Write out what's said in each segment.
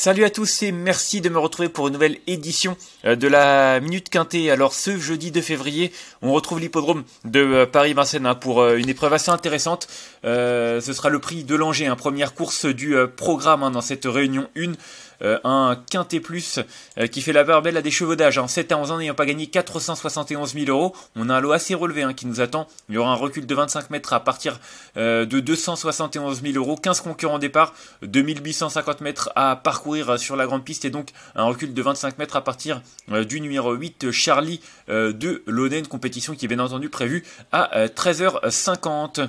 Salut à tous et merci de me retrouver pour une nouvelle édition euh, de la Minute Quintée. Alors ce jeudi 2 février, on retrouve l'hippodrome de euh, Paris-Vincennes hein, pour euh, une épreuve assez intéressante. ce sera le prix de Langer, hein, première course du programme hein, dans cette réunion 1. Euh, un quintet plus euh, qui fait la barbelle belle à des chevaudages. Hein. En hein. 7 à 11 ans n'ayant pas gagné 471 000 euros, on a un lot assez relevé hein, qui nous attend. Il y aura un recul de 25 mètres à partir euh, de 271 000 euros, 15 concurrents départ, 2850 mètres à parcourir sur la grande piste et donc un recul de 25 mètres à partir du numéro 8 Charlie de Loden, compétition qui est bien entendu prévue à 13h50.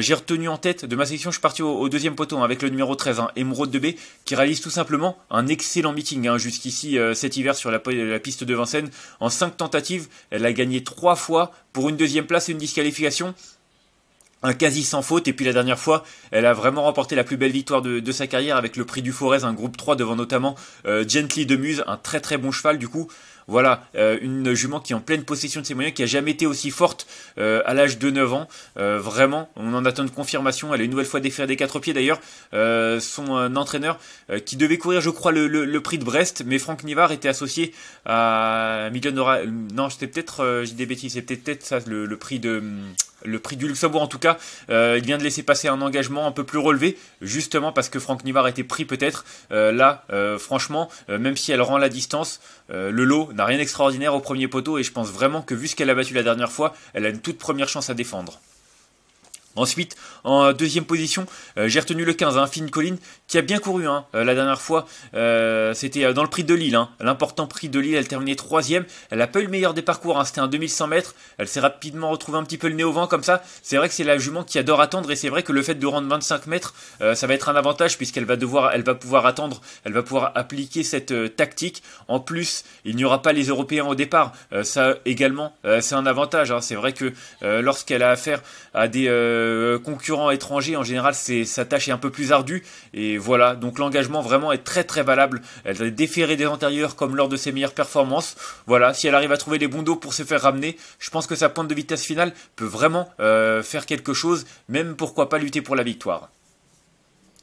J'ai retenu en tête de ma sélection je suis parti au, deuxième poteau hein, avec le numéro 13, hein, Emeraude de B, qui réalise tout simplement un excellent meeting hein. jusqu'ici euh, cet hiver sur la, piste de Vincennes. En 5 tentatives, elle a gagné 3 fois pour une deuxième place et une disqualification. Un quasi sans faute, et puis la dernière fois, elle a vraiment remporté la plus belle victoire de, sa carrière avec le prix du Forez, un groupe 3 devant notamment euh, Gently de Muse, un très très bon cheval du coup. Voilà, euh, une jument qui est en pleine possession de ses moyens, qui a jamais été aussi forte euh, à l'âge de 9 ans. Euh, vraiment, on en attend une confirmation. Elle est une nouvelle fois déférée des quatre pieds d'ailleurs. son entraîneur qui devait courir, je crois, le, prix de Brest, mais Franck Nivard était associé à Million Non, c'était peut-être, j'ai des bêtises, c'était peut-être ça, le, prix de le prix du Luxembourg en tout cas, il vient de laisser passer un engagement un peu plus relevé, justement parce que Franck Nivard était pris peut-être. là, franchement, même si elle rend la distance, le lot n'a rien d'extraordinaire au premier poteau et je pense vraiment que vu ce qu'elle a battu la dernière fois, elle a une toute première chance à défendre. Ensuite, en deuxième position, euh, j'ai retenu le 15, hein, Fine Colline, qui a bien couru hein. euh, la dernière fois. Euh, c'était dans le prix de Lille, hein. l'important prix de Lille. Elle terminait troisième. Elle n'a pas eu le meilleur des parcours. C'était un 2100 mètres. Elle s'est rapidement retrouvée un petit peu le nez au vent comme ça. C'est vrai que c'est la jument qui adore attendre et c'est vrai que le fait de rendre 25 mètres, ça va être un avantage puisqu'elle va devoir, elle va pouvoir attendre, elle va pouvoir appliquer cette tactique. En plus, il n'y aura pas les Européens au départ. ça également, c'est un avantage. C'est vrai que lorsqu'elle a affaire à des Concurrent euh, concurrents étrangers, en général, c'est, sa tâche est un peu plus ardue. Et voilà, donc l'engagement vraiment est très très valable. Elle a déféré des antérieurs comme lors de ses meilleures performances. Voilà, si elle arrive à trouver les bons dos pour se faire ramener, je pense que sa pointe de vitesse finale peut vraiment euh, faire quelque chose, même pourquoi pas lutter pour la victoire.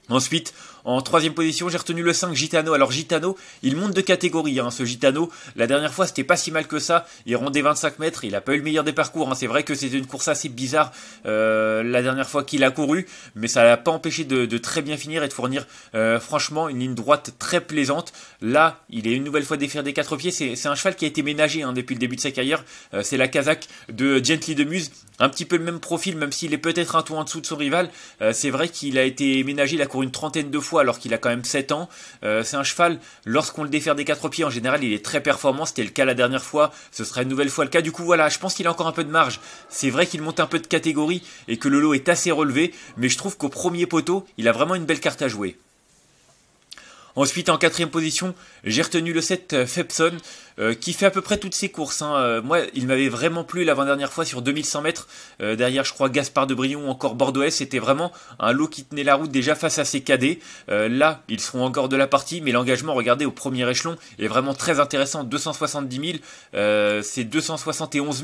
Ensuite, en troisième position, j'ai retenu le 5 Gitano. Alors Gitano, il monte de catégorie. Hein, ce Gitano, la dernière fois, c'était pas si mal que ça. Il rendait 25 mètres. Il a pas eu le meilleur des parcours. Hein. C'est vrai que c'était une course assez bizarre euh, la dernière fois qu'il a couru, mais ça l'a pas empêché de, très bien finir et de fournir euh, franchement une ligne droite très plaisante. Là, il est une nouvelle fois défaire des quatre pieds. C'est un cheval qui a été ménagé hein, depuis le début de sa carrière. Euh, c'est la Kazakh de Gently de Muse. Un petit peu le même profil, même s'il est peut-être un tour en dessous de son rival. c'est vrai qu'il a été ménagé. Il a couru une trentaine de fois alors qu'il a quand même 7 ans. Euh, c'est un cheval, lorsqu'on le défère des quatre pieds, en général, il est très performant. C'était le cas la dernière fois, ce sera une nouvelle fois le cas. Du coup, voilà, je pense qu'il a encore un peu de marge. C'est vrai qu'il monte un peu de catégorie et que le lot est assez relevé, mais je trouve qu'au premier poteau, il a vraiment une belle carte à jouer. Ensuite, en quatrième position, j'ai retenu le 7 euh, Febson, euh, qui fait à peu près toutes ses courses. Hein. Euh, moi, il m'avait vraiment plu l'avant-dernière fois sur 2100 mètres, derrière, je crois, Gaspard de Brion ou encore Bordeaux C'était vraiment un lot qui tenait la route déjà face à ses cadets. là, ils seront encore de la partie, mais l'engagement, regardez, au premier échelon, est vraiment très intéressant. 270 000, c'est 271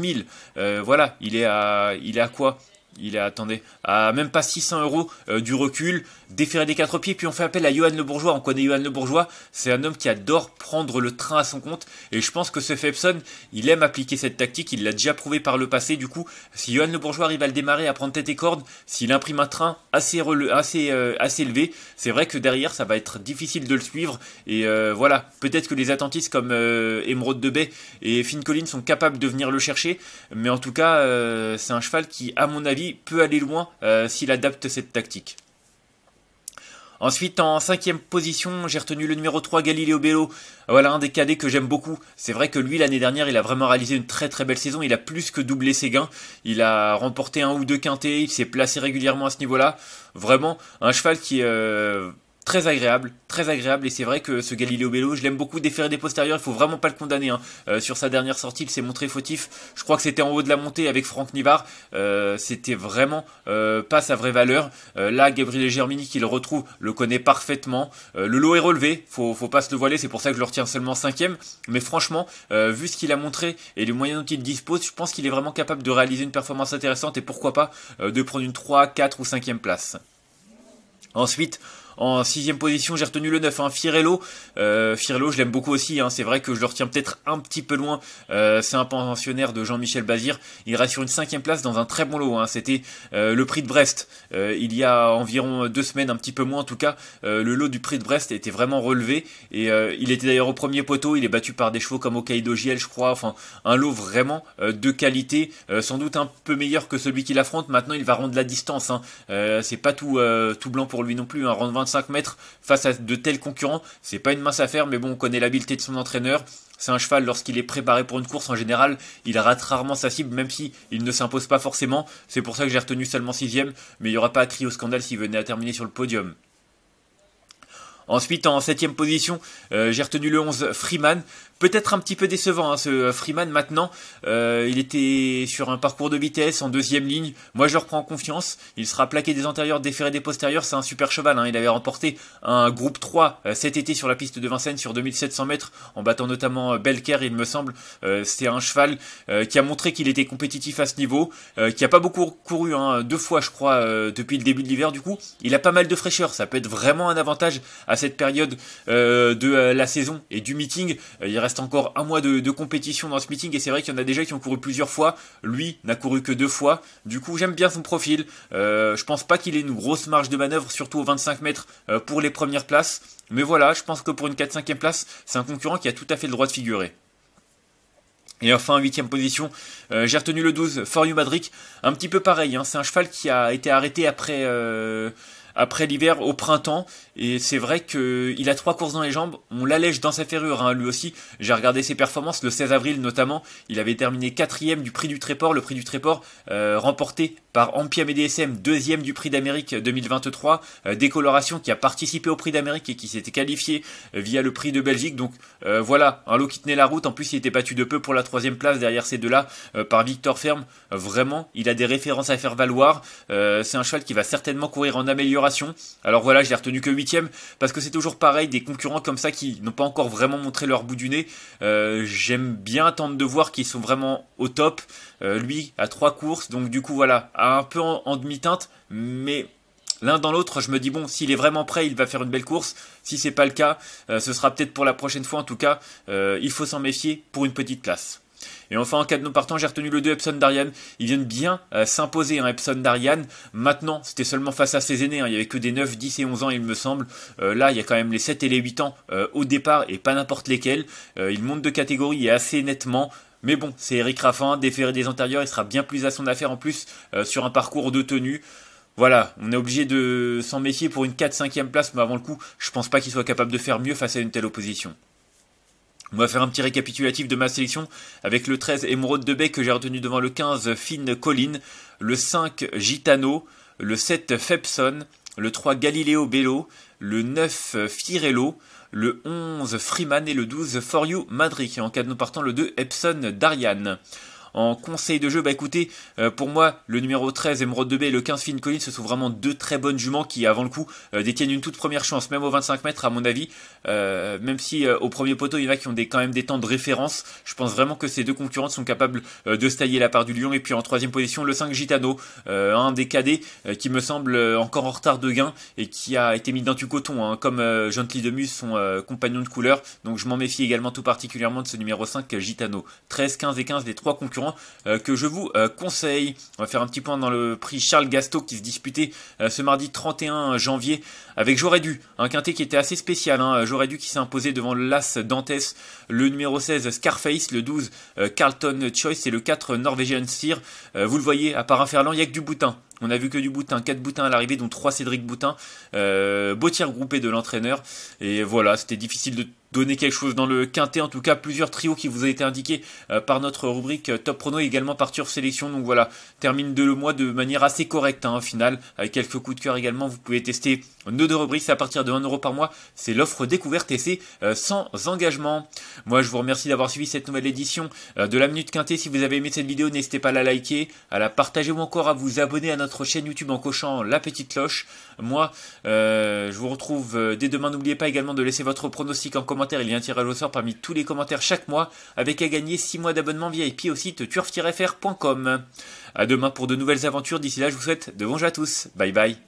000. voilà, il est à, il est à quoi il est, attendez, à même pas 600 euros euh, du recul, déféré des quatre pieds, puis on fait appel à Johan Le Bourgeois. On connaît Johan Le Bourgeois, c'est un homme qui adore prendre le train à son compte, et je pense que ce Febson, il aime appliquer cette tactique, il l'a déjà prouvé par le passé. Du coup, si Johan Le Bourgeois arrive à le démarrer, à prendre tête et corde, s'il imprime un train assez, assez, euh, assez élevé, c'est vrai que derrière, ça va être difficile de le suivre, et euh, voilà, peut-être que les attentistes comme Emerald de Bay et Finn Collins sont capables de venir le chercher, mais en tout cas, c'est un cheval qui, à mon avis, peut aller loin euh, s'il adapte cette tactique. Ensuite, en cinquième position, j'ai retenu le numéro 3, Galileo Bello. Voilà un des cadets que j'aime beaucoup. C'est vrai que lui, l'année dernière, il a vraiment réalisé une très très belle saison. Il a plus que doublé ses gains. Il a remporté un ou deux quintés. Il s'est placé régulièrement à ce niveau-là. Vraiment, un cheval qui... Euh, très agréable, très agréable. Et c'est vrai que ce Galileo Bello, je l'aime beaucoup. Déféré des postérieurs, il faut vraiment pas le condamner. Hein. Euh, sur sa dernière sortie, il s'est montré fautif. Je crois que c'était en haut de la montée avec Franck Nivard. Euh, c'était vraiment euh, pas sa vraie valeur. là, Gabriel Germini qui le retrouve, le connaît parfaitement. le lot est relevé, faut, faut pas se le voiler. C'est pour ça que je le retiens seulement cinquième. Mais franchement, vu ce qu'il a montré et les moyens dont il dispose, je pense qu'il est vraiment capable de réaliser une performance intéressante et pourquoi pas de prendre une 3, 4 ou 5 place. Ensuite, en sixième position, j'ai retenu le 9, Un hein, Firello. Euh, Firello, je l'aime beaucoup aussi. Hein. C'est vrai que je le retiens peut-être un petit peu loin. Euh, c'est un pensionnaire de Jean-Michel Bazir. Il reste sur une cinquième place dans un très bon lot. Hein. C'était euh, le prix de Brest. il y a environ deux semaines, un petit peu moins en tout cas. le lot du prix de Brest était vraiment relevé. Et il était d'ailleurs au premier poteau. Il est battu par des chevaux comme Okaido JL, je crois. Enfin, un lot vraiment de qualité. sans doute un peu meilleur que celui qu'il affronte. Maintenant, il va rendre la distance. c'est pas tout, tout blanc pour lui non plus. Rendre 20 5 mètres face à de tels concurrents, c'est pas une mince affaire, mais bon, on connaît l'habileté de son entraîneur. C'est un cheval, lorsqu'il est préparé pour une course en général, il rate rarement sa cible, même si il ne s'impose pas forcément. C'est pour ça que j'ai retenu seulement 6ème mais il n'y aura pas à crier au scandale s'il venait à terminer sur le podium. Ensuite, en septième position, euh, j'ai retenu le 11 Freeman peut-être un petit peu décevant hein, ce euh, Freeman maintenant. Euh, il était sur un parcours de vitesse en deuxième ligne. Moi je reprends confiance. Il sera plaqué des antérieurs, déféré des postérieurs. C'est un super cheval. Hein. Il avait remporté un groupe 3 euh, cet été sur la piste de Vincennes sur 2700 mètres en battant notamment Belker il me semble. Euh, C'est un cheval qui a montré qu'il était compétitif à ce niveau, qui a pas beaucoup couru, hein, deux fois je crois depuis le début de l'hiver du coup. Il a pas mal de fraîcheur. Ça peut être vraiment un avantage à cette période de la saison et du meeting. il reste reste encore un mois de, compétition dans ce meeting et c'est vrai qu'il y en a déjà qui ont couru plusieurs fois. Lui n'a couru que deux fois. Du coup, j'aime bien son profil. Euh, je pense pas qu'il ait une grosse marge de manœuvre, surtout aux 25 mètres euh, pour les premières places. Mais voilà, je pense que pour une 4-5e place, c'est un concurrent qui a tout à fait le droit de figurer. Et enfin, huitième position, euh, j'ai retenu le 12, For You Un petit peu pareil, hein. c'est un cheval qui a été arrêté après après l'hiver au printemps. Et c'est vrai qu'il a trois courses dans les jambes. On l'allège dans sa ferrure, hein, lui aussi. J'ai regardé ses performances le 16 avril notamment. Il avait terminé quatrième du prix du Tréport, le prix du Tréport euh, remporté par Ampia MDSM, deuxième du prix d'Amérique 2023. Euh, décoloration qui a participé au prix d'Amérique et qui s'était qualifié euh, via le prix de Belgique. Donc voilà, un lot qui tenait la route. En plus, il était battu de peu pour la troisième place derrière ces deux-là par Victor Ferme. Vraiment, il a des références à faire valoir. c'est un cheval qui va certainement courir en amélioration alors voilà, je l'ai retenu que huitième, parce que c'est toujours pareil, des concurrents comme ça qui n'ont pas encore vraiment montré leur bout du nez. Euh, j'aime bien attendre de voir qu'ils sont vraiment au top. Euh, lui, a trois courses, donc du coup voilà, un peu en, demi-teinte, mais l'un dans l'autre, je me dis bon, s'il est vraiment prêt, il va faire une belle course. Si c'est pas le cas, euh, ce sera peut-être pour la prochaine fois. En tout cas, il faut s'en méfier pour une petite classe. Et enfin, en cas de non partant, j'ai retenu le 2 Epson Darian. Ils viennent bien euh, s'imposer, hein, Epson Darian. Maintenant, c'était seulement face à ses aînés. Hein. Il n'y avait que des 9, 10 et 11 ans, il me semble. Euh, là, il y a quand même les 7 et les 8 ans euh, au départ, et pas n'importe lesquels. il monte de catégorie et assez nettement. Mais bon, c'est Eric Raffin, déféré des antérieurs. Il sera bien plus à son affaire en plus sur un parcours de tenue voilà, on est obligé de s'en méfier pour une 4-5e place, mais avant le coup, je pense pas qu'il soit capable de faire mieux face à une telle opposition. On va faire un petit récapitulatif de ma sélection avec le 13 Émeraude de Bay que j'ai retenu devant le 15 Fine Colline, le 5 Gitano, le 7 Fepson, le 3 Galileo Bello, le 9 Firello, le 11 Freeman et le 12 For You Madrid, en cas de nous partant le 2 Epson Darian. En conseil de jeu, bah écoutez, euh, pour moi, le numéro 13, émeraude de b et le 15, Fin Collins, ce sont vraiment deux très bonnes juments qui, avant le coup, euh, détiennent une toute première chance, même aux 25 mètres, à mon avis. Euh, même si au premier poteau, il y en a qui ont des, quand même des temps de référence. Je pense vraiment que ces deux concurrentes sont capables de se la part du Lion. Et puis en troisième position, le 5 Gitano, un des cadets qui me semble encore en retard de gain et qui a été mis dans du coton, hein, comme comme Gently Demus, son compagnon de couleur. Donc je m'en méfie également tout particulièrement de ce numéro 5 Gitano. 13, 15 et 15, les trois concurrents euh, que je vous euh, conseille. On va faire un petit point dans le prix Charles Gasto qui se disputait euh, ce mardi 31 janvier avec J'aurais dû, un quintet qui était assez spécial. Hein. J'aurais dû qui s'est imposé devant Las Dantes, le numéro 16 Scarface, le 12 Carlton Choice et le 4 Norwegian Sear. vous le voyez, à part un Ferland, il n'y a que du boutin. On a vu que du Boutin, 4 Boutins à l'arrivée, dont 3 Cédric Boutin. beau tir groupé de l'entraîneur. Et voilà, c'était difficile de donner quelque chose dans le quintet, en tout cas plusieurs trios qui vous ont été indiqués euh, par notre rubrique euh, Top Prono et également par Turf Sélection. Donc voilà, termine de le mois de manière assez correcte hein, au final, avec quelques coups de cœur également, vous pouvez tester nos deux rubriques, c'est à partir de 1 euro par mois, c'est l'offre découverte et c'est euh, sans engagement. Moi, je vous remercie d'avoir suivi cette nouvelle édition euh, de la Minute Quintée. Si vous avez aimé cette vidéo, n'hésitez pas à la liker, à la partager ou encore à vous abonner à notre chaîne YouTube en cochant la petite cloche. Moi, euh, je vous retrouve dès demain. N'oubliez pas également de laisser votre pronostic en commentaire. Il y a un tirage au sort parmi tous les commentaires chaque mois avec à gagner 6 mois d'abonnement VIP au site turf-fr.com. À demain pour de nouvelles aventures. D'ici là, je vous souhaite de bons jeux à tous. Bye bye.